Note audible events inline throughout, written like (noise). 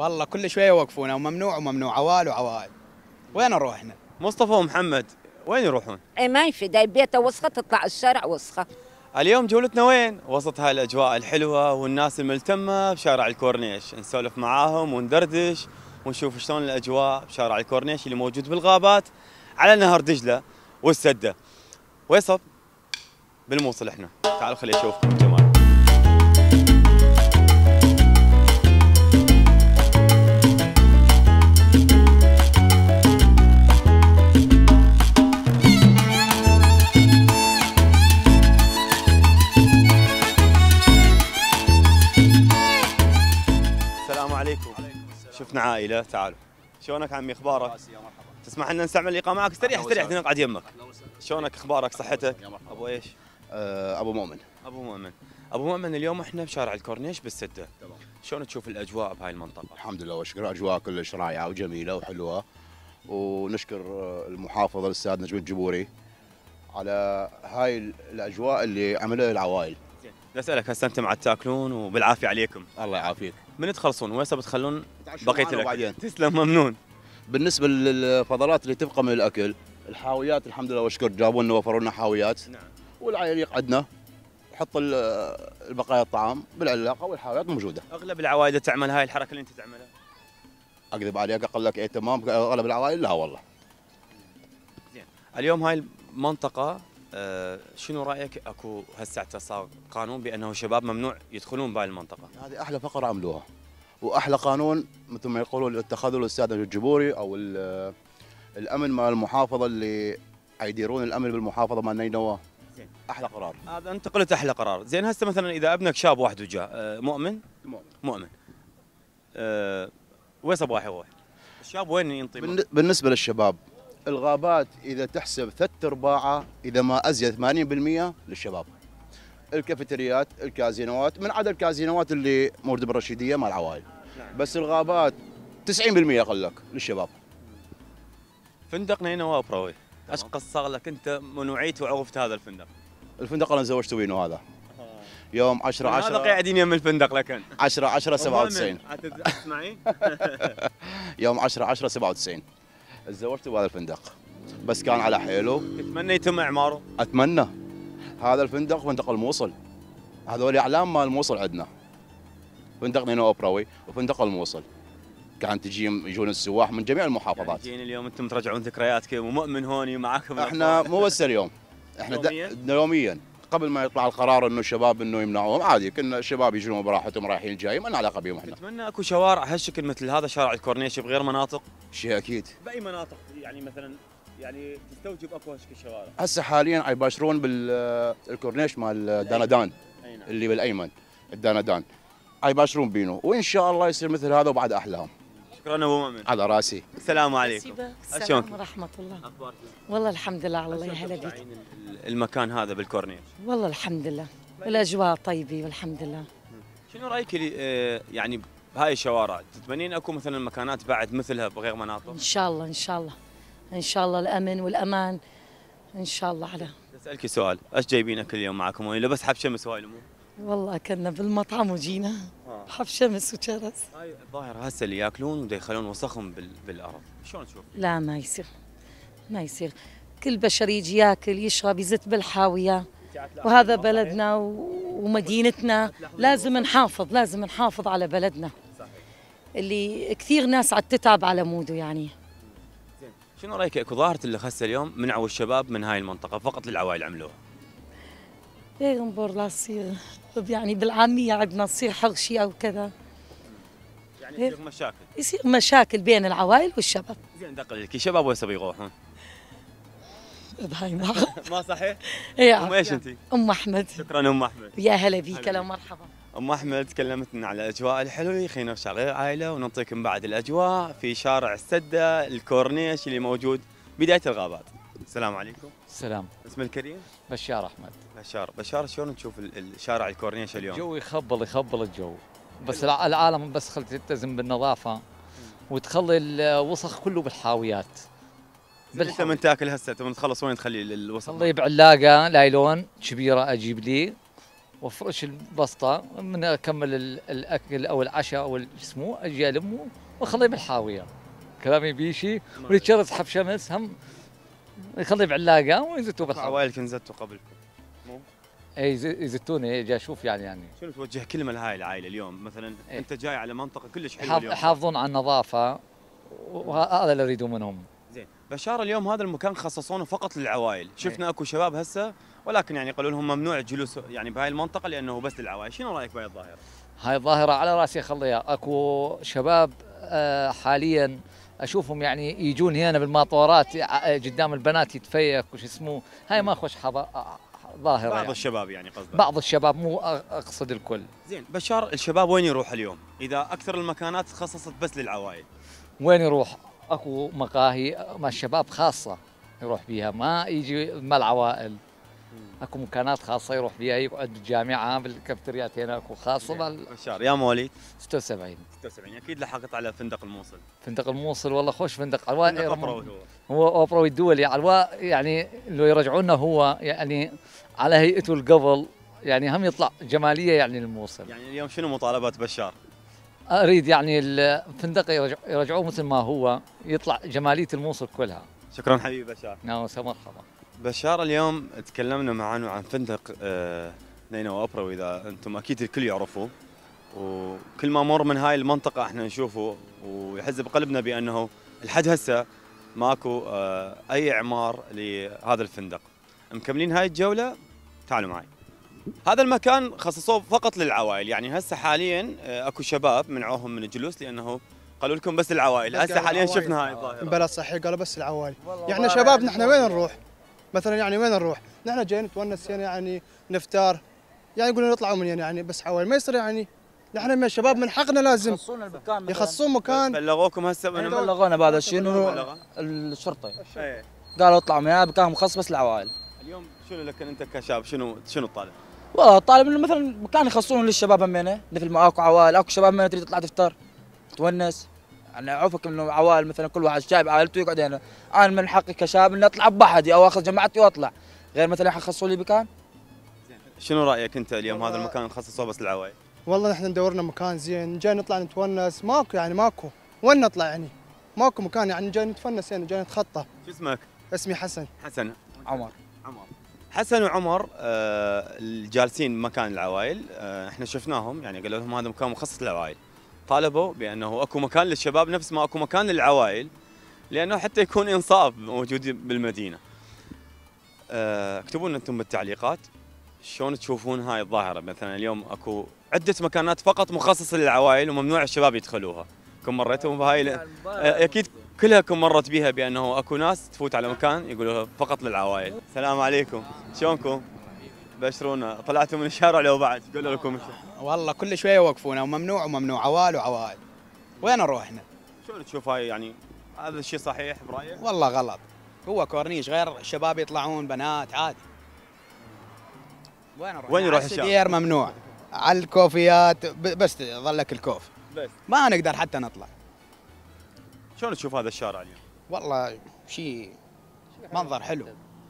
والله كل شويه يوقفونه وممنوع وممنوع عوائل وعوائل وين نروح احنا؟ مصطفى ومحمد وين يروحون؟ اي ما يفيد بيته وسخه تطلع الشارع وسخه اليوم جولتنا وين؟ وسط هاي الاجواء الحلوه والناس الملتمه بشارع الكورنيش، نسولف معاهم وندردش ونشوف شلون الاجواء بشارع الكورنيش اللي موجود بالغابات على نهر دجله والسده. ويصب بالموصل احنا، تعالوا خلي اشوفكم شفنا عائله تعالوا شلونك عمي اخبارك؟ يا مرحبا تسمح لنا نستعمل الاقامه معك استريح استريح نقعد يمك شلونك اخبارك صحتك؟ يا مرحبا ابو ايش؟ آه، ابو مؤمن ابو مؤمن ابو مؤمن اليوم احنا بشارع الكورنيش بالسته تمام شلون تشوف الاجواء بهاي المنطقه؟ الحمد لله واشكر اجواء كلش رائعه وجميله وحلوه ونشكر المحافظه الاستاذ نجم الجبوري على هاي الاجواء اللي عملها العوائل بسالك هسه انتم عاد تاكلون وبالعافيه عليكم الله يعافيك من تخلصون وين بتخلون بقيه الاكل وبعدين. تسلم ممنون بالنسبه للفضلات اللي تبقى من الاكل الحاويات الحمد لله واشكر جابوا لنا وفروا لنا حاويات نعم والعيال يقعدنا يحط البقايا الطعام بالعلاقه والحاويات موجوده اغلب العوائل تعمل هاي الحركه اللي انت تعملها اكذب عليك اقول لك اي تمام اغلب العوائل لا والله زين اليوم هاي المنطقه آه، شنو رايك اكو هسه صار قانون بانه الشباب ممنوع يدخلون بهاي المنطقه هذه احلى فقره عملوها واحلى قانون مثل ما يقولون اتخذوا الاستاذ الجبوري او الامن مال المحافظه اللي يديرون الامن بالمحافظه مال نينوى احلى قرار هذا انتقلت احلى قرار زين هسه مثلا اذا ابنك شاب واحد وجاء آه، مؤمن مؤمن مؤمن أه وين صباح يروح الشاب وين ينطي بالنسبه للشباب الغابات إذا تحسب ثلاث أرباعها إذا ما أزيد 80% للشباب الكافيتريات الكازينوات من عدا الكازينوات اللي موجودة بالرشيدية مال العوائل نعم. بس الغابات 90% خلك للشباب فندقنا هنا وابراوي ايش صار لك انت من وعيت وعرفت هذا الفندق الفندق انا زوجت وينه هذا آه. يوم 10 10 هذا قاعدين يم الفندق لكن 10 10 97 اسمعي (laughs) يوم 10 10 97 تزوجت بهذا الفندق بس كان على حيله تتمنى يتم اعماره؟ اتمنى هذا الفندق فندق الموصل هذول اعلام مال الموصل عندنا فندق نينو اوبراوي وفندق الموصل كان تجي يجون السواح من جميع المحافظات يعني اليوم انتم ترجعون ذكرياتكم ومؤمن هوني ومعاكم احنا مو بس اليوم احنا يوميا, يومياً. قبل ما يطلع القرار انه الشباب انه يمنعوهم عادي كنا الشباب يجون براحتهم رايحين جايين ما لنا علاقه بهم احنا. تتمنى اكو شوارع هالشكل مثل هذا شارع الكورنيش بغير مناطق؟ شيء اكيد. باي مناطق يعني مثلا يعني تستوجب اكو هالشكل شوارع؟ هسه حاليا يباشرون بالكورنيش مال دانادان نعم. اللي بالايمن الدانادان يباشرون بينه وان شاء الله يصير مثل هذا وبعد احلام شكرا ابو مؤمن على راسي السلام عليكم شلونك؟ ورحمة الله والله الحمد لله على الله يهلا بك المكان هذا بالكورنيش والله الحمد لله والاجواء طيبه والحمد لله شنو رايك آه، يعني بهاي الشوارع تتمنين اكو مثلا مكانات بعد مثلها بغير مناطق ان شاء الله ان شاء الله ان شاء الله الامن والامان ان شاء الله على اسالك سؤال ايش جايبينك اليوم معكم ولا بس حبشه شمس الامور والله اكلنا بالمطعم وجينا آه. حف شمس وشرس هاي أيوة، الظاهر هسه اللي ياكلون ويدخلون وسخهم بالارض شلون تشوف لا ما يصير ما يصير كل بشر يجي ياكل يشرب يزت بالحاويه وهذا إيه؟ بلدنا ومدينتنا لازم نحافظ لازم نحافظ على بلدنا صحيح. اللي كثير ناس عاد تتعب على موده يعني شنو رايك اكو ظاهره اللي خسه اليوم منعوا الشباب من هاي المنطقه فقط للعوائل عملوها ينبر إيه، العصير طيب يعني بالعامية عندنا تصير حرشي أو كذا يعني إيه؟ يصير مشاكل يصير مشاكل بين العوائل والشباب زين دق لك شباب وين بيروحوا؟ بهاي (laughs) (laughs) ما صحيح؟ إيه، ام ايش انت؟ ام احمد شكرا ام احمد يا هلا بيك هلا مرحبا ام احمد تكلمتنا على الاجواء الحلوه خلينا شارع العائله ونعطيكم بعد الاجواء في شارع السده الكورنيش اللي موجود بدايه الغابات السلام عليكم. السلام. اسم الكريم؟ بشار احمد. بشار، بشار شلون تشوف الشارع الكورنيش اليوم؟ الجو يخبل يخبل الجو. بس العالم بس خلت تلتزم بالنظافه وتخلي الوسخ كله بالحاويات. انت من تاكل هسه تبغى تخلص وين تخلي الوسخ؟ طيب علاقه لايلون كبيره اجيب لي وافرش البسطه من اكمل الاكل او العشاء او شو اسمه اجي المه واخليه بالحاويه. كلامي بيشي واللي تشرس حب شمس هم يخليه بعلاقه ويزتوه بالخط عوائلكم زتوا قبل مو؟ اي يزتوني اجي إيه، اشوف يعني يعني شنو توجه كلمه لهاي العائله اليوم مثلا إيه؟ انت جاي على منطقه كلش حلوه اليوم يحافظون على النظافه وهذا اللي اريده منهم زين بشار اليوم هذا المكان خصصونه فقط للعوائل إيه. شفنا إيه؟ اكو شباب هسه ولكن يعني قالوا لهم ممنوع الجلوس يعني بهاي المنطقه لانه بس للعوائل شنو رايك بهاي الظاهره هاي الظاهره على راسي خليها اكو شباب آه، حاليا اشوفهم يعني يجون هنا بالماطورات قدام البنات يتفيق وش اسمه هاي ما خوش آه، ظاهره بعض يعني. الشباب يعني قصدك بعض الشباب مو اقصد الكل زين بشار الشباب وين يروح اليوم اذا اكثر المكانات خصصت بس للعوائل وين يروح اكو مقاهي ما الشباب خاصه يروح بيها ما يجي مال العوائل اكو مكانات خاصه يروح فيها يقعد بالجامعه بالكافتريات هنا اكو خاصه يا مواليد 76 76 اكيد لحقت على فندق الموصل فندق الموصل والله خوش فندق على إيه، هو اوبرا اوبروي الدولي على يعني لو يرجعونا هو يعني على هيئته القبل يعني هم يطلع جماليه يعني الموصل يعني اليوم شنو مطالبات بشار؟ اريد يعني الفندق يرجعوه مثل ما هو يطلع جماليه الموصل كلها شكرا حبيبي بشار نعم مرحبا بشار اليوم تكلمنا معانا عن فندق آه، نينا وابرا واذا انتم اكيد الكل يعرفوه وكل ما مر من هاي المنطقه احنا نشوفه ويحز بقلبنا بانه لحد هسه ماكو آه، اي اعمار لهذا الفندق مكملين هاي الجوله تعالوا معي هذا المكان خصصوه فقط للعوائل يعني هسه حاليا آه، اكو شباب منعوهم من الجلوس لانه قالوا لكم بس العوائل هسه حاليا شفنا هاي الظاهره بلا صحيح قالوا بس العوائل يعني شباب نحن وين نروح مثلا يعني وين نروح؟ نحن جايين نتونس يعني, يعني نفتار يعني يقولون نطلعوا من هنا يعني, يعني بس حوالي ما يصير يعني نحن من الشباب من حقنا لازم يخصون المكان يخصون مكان بلغوكم هسه إيه، بلغونا بعد الشيء الشرطه إيه. قالوا اطلعوا من هنا مكان مخصص بس للعوائل اليوم شنو لكن انت كشاب شنو شنو الطالب؟ والله الطالب انه مثلا مكان يخصونه للشباب همينه مثل ما اكو عوائل اكو شباب همينه تريد تطلع تفطر تونس يعني عفك انه عوائل مثلا كل واحد جايب عائلته يقعد هنا انا من حقي كشاب اني اطلع بوحدي او اخذ جماعتي واطلع غير مثلا حخصوا لي مكان شنو رايك انت اليوم هذا المكان نخصصه بس للعوائل والله نحن ندورنا مكان زين جاي نطلع نتونس ماكو يعني ماكو وين نطلع يعني ماكو مكان يعني جاي نتفنس يعني جاي نتخطى شو اسمك اسمي حسن حسن عمر عمر حسن وعمر الجالسين آه، بمكان العوائل آه، احنا شفناهم يعني قالوا لهم هذا مكان مخصص للعوائل طالبوا بانه اكو مكان للشباب نفس ما اكو مكان للعوائل لانه حتى يكون انصاف موجود بالمدينه. آه، اكتبوا لنا انتم بالتعليقات شلون تشوفون هاي الظاهره مثلا اليوم اكو عده مكانات فقط مخصصه للعوائل وممنوع الشباب يدخلوها. كم مريتوا آه، بهاي آه، اكيد كلها كم مرت بها بانه اكو ناس تفوت على مكان يقولوا فقط للعوائل. السلام عليكم، شلونكم؟ بشرونا طلعتوا من الشارع لو بعد قولوا لكم والله كل شويه يوقفونا وممنوع وممنوع عوال وعوائل وين اروح احنا؟ شلون تشوف هاي يعني هذا الشيء صحيح برايك؟ والله غلط هو كورنيش غير شباب يطلعون بنات عادي وين اروح؟ وين يروح الشباب؟ ممنوع على الكوفيات بس ظلك الكوف بس ما نقدر حتى نطلع شلون تشوف هذا الشارع اليوم؟ والله شيء منظر حلو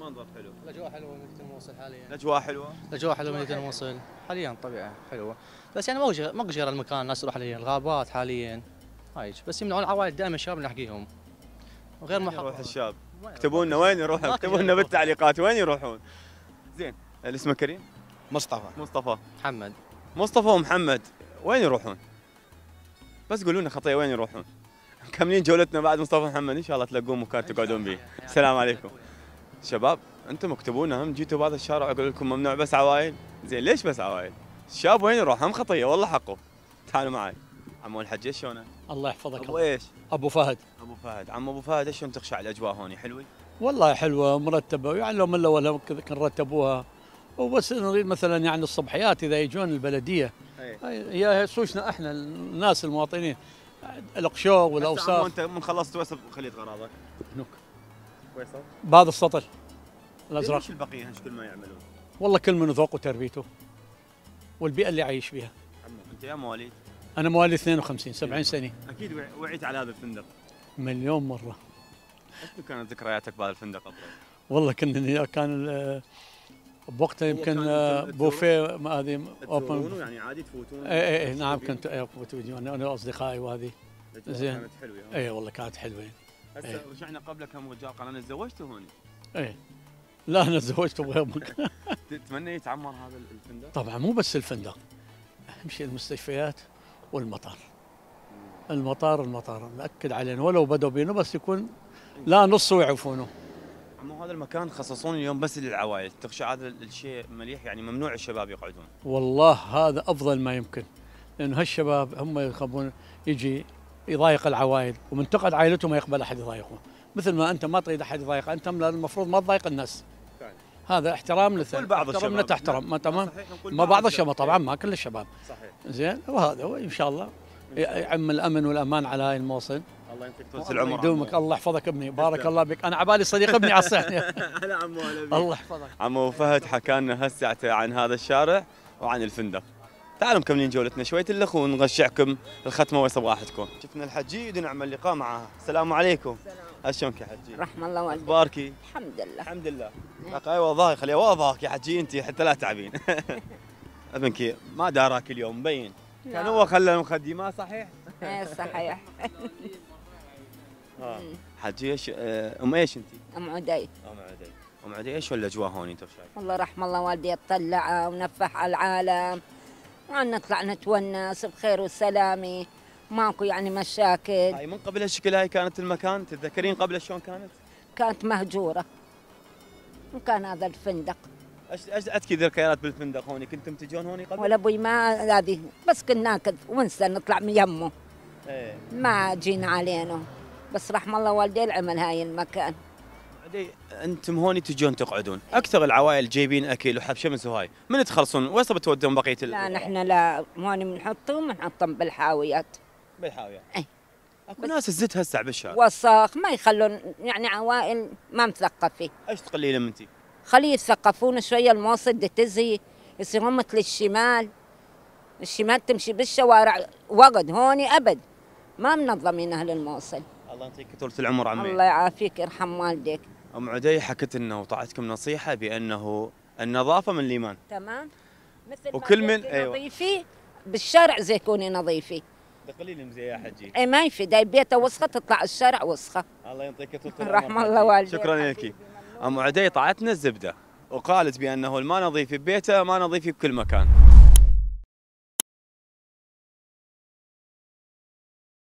منظر حلو الاجواء حلوه مدينه الموصل حاليا الاجواء حلوه الاجواء حلوه مدينه الموصل حاليا طبيعه حلوه بس يعني ما قشر المكان الناس تروح عليه الغابات حاليا هاي بس يمنعون العوائل دائما الشباب نحقيهم غير ما يروح الشاب اكتبوا لنا وين يروحون اكتبوا لنا بالتعليقات وين يروحون زين الاسم كريم مصطفى مصطفى محمد مصطفى ومحمد وين يروحون بس قولوا لنا خطيه وين يروحون (laughs) مكملين جولتنا بعد مصطفى محمد ان شاء الله تلاقون مكان تقعدون به السلام عليكم شباب انتم مكتبون هم جيتوا بهذا الشارع اقول لكم ممنوع بس عوائل زين ليش بس عوائل الشاب وين يروح هم خطيه والله حقه تعالوا معي عمو الحجي شلونه الله يحفظك ابو ايش ابو فهد ابو فهد عم ابو فهد ايش شلون على الاجواء هوني حلوه والله حلوه مرتبه يعني لو من الاول كان رتبوها وبس نريد مثلا يعني الصبحيات اذا يجون البلديه هي إيه. سوشنا احنا الناس المواطنين الاقشور والاوساخ انت من خلصت وسب خليت غراضك نوك فيصل بهذا السطل الازرق ايش البقيه كل ما يعملون؟ والله كل من ذوقه وتربيته والبيئه اللي عايش فيها انت يا مواليد؟ انا مواليد 52 70 سنه اكيد وعيت على هذا الفندق مليون مره شو كانت ذكرياتك بهذا الفندق افضل؟ والله كنا كان بوقتها يمكن بوفيه هذه اوبن يعني عادي تفوتون اي اي, اي نعم كنت اي يعني انا واصدقائي وهذه زين كانت حلوه اي والله كانت حلوه هسه ايه. رجعنا قبل كم رجال قال انا تزوجت هوني ايه لا انا تزوجت بغير مكان (laughs) تتمنى يتعمر هذا الفندق؟ طبعا مو بس الفندق اهم شيء المستشفيات والمطار المطار المطار ناكد علينا ولو بدوا بينه بس يكون إيه. لا نصه يعرفونه مو هذا المكان خصصون اليوم بس للعوائل تخشى هذا الشيء مليح يعني ممنوع الشباب يقعدون والله هذا افضل ما يمكن لانه هالشباب هم يخبون يجي يضايق العوائل ومن تقعد عائلته ما يقبل احد يضايقه مثل ما انت ما تريد احد يضايقه انت المفروض ما تضايق الناس هذا احترام للثاني بعض الشباب تحترم ما تمام ما بعض الشباب طبعا ما كل الشباب صحيح زين وهذا ان شاء الله يعم الامن والامان على هاي الموصل الله يعطيك طولة العمر يدومك الله يحفظك ابني بارك الله بك انا عبالي صديق ابني على الصحن هلا (laughs) عمو الله يحفظك عمو فهد حكى لنا هسه عن هذا الشارع وعن الفندق تعالوا مكملين جولتنا شوية اللخ ونغشعكم الختمه وصباح تكون شفنا الحجي ونعمل لقاء معها السلام عليكم السلام آه، شلونك يا حجي رحم الله والديك باركي الحمد لله الحمد لله نعم. اي والله خليها واضحك يا حجي انت حتى لا تعبين (laughs) ابنك ما داراك اليوم مبين نعم. كان هو خلى المقدمة صحيح ايه صحيح آه. حجي ايش آه، ام ايش انت؟ ام عدي ام عدي ام عدي ايش الاجواء هون انت شايف؟ والله رحم الله والدي اطلع ونفح على العالم نطلع نتونس بخير وسلامه ماكو يعني مشاكل هاي من قبل هالشكل هاي كانت المكان تتذكرين قبل شلون كانت؟ كانت مهجوره وكان هذا الفندق ايش اتكي ذكريات بالفندق هوني كنتم تجون هوني قبل؟ ولا ابوي ما هذه بس كنا ناكل ونسى نطلع من يمه ايه ما جينا علينا بس رحم الله والدي العمل هاي المكان انتم هوني تجون تقعدون اكثر العوائل جايبين اكل وحب شمس وهاي من تخلصون وين بتودون بقيه لا نحن لا هون بنحطهم بنحطهم بالحاويات بالحاويات اي اكو ناس الزيت هسه بالشارع وصاخ ما يخلون يعني عوائل ما مثقفه ايش تقلي لهم انت؟ خليه يثقفون شويه المواصل تزهي يصيرون مثل الشمال الشمال تمشي بالشوارع وقد هوني ابد ما منظمين اهل الموصل الله يعطيك طولة العمر عمي الله يعافيك يرحم والديك ام عدي حكت انه وطاعتكم نصيحه بانه النظافه من الايمان تمام مثل وكل من أيوة. بالشارع زي كوني نظيفي دخلي لي مزيه يا حجي اي ما يفيد بيته وسخه تطلع الشارع وسخه الله يعطيك طول (laughs) رحم الله والديك شكرا لك ام عدي طاعتنا الزبده وقالت بانه الما نظيف ببيته ما نظيف بكل مكان